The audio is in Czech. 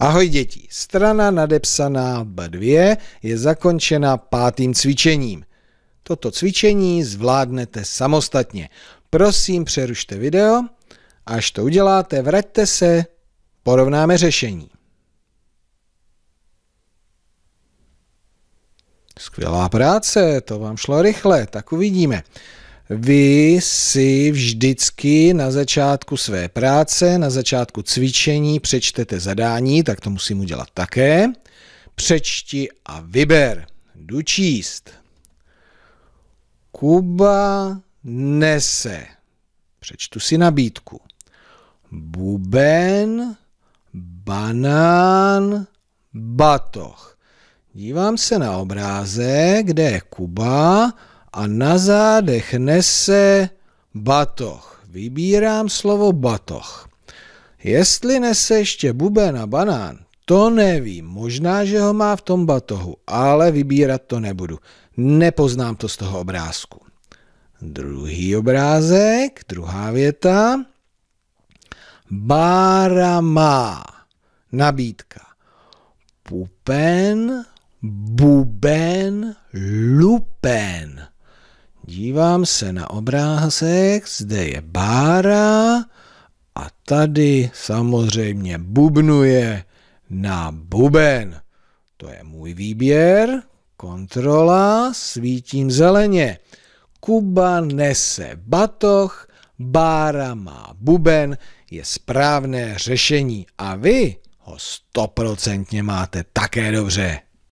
Ahoj děti, strana nadepsaná B2 je zakončena pátým cvičením. Toto cvičení zvládnete samostatně. Prosím přerušte video, až to uděláte, vraťte se, porovnáme řešení. Skvělá práce, to vám šlo rychle, tak uvidíme vy si vždycky na začátku své práce, na začátku cvičení přečtete zadání, tak to musím udělat také. Přečti a vyber. Jdu číst. Kuba nese. Přečtu si nabídku. Buben, banán, batoh. Dívám se na obrázek, kde je Kuba, a na zádech nese batoh. Vybírám slovo batoh. Jestli nese ještě buben a banán, to nevím. Možná, že ho má v tom batohu, ale vybírat to nebudu. Nepoznám to z toho obrázku. Druhý obrázek, druhá věta. Bára má. Nabídka. Pupen, buben, lupen. Dívám se na obrázek, zde je Bára a tady samozřejmě bubnuje na buben. To je můj výběr. Kontrola, svítím zeleně. Kuba nese batoh, Bára má buben, je správné řešení a vy ho stoprocentně máte také dobře.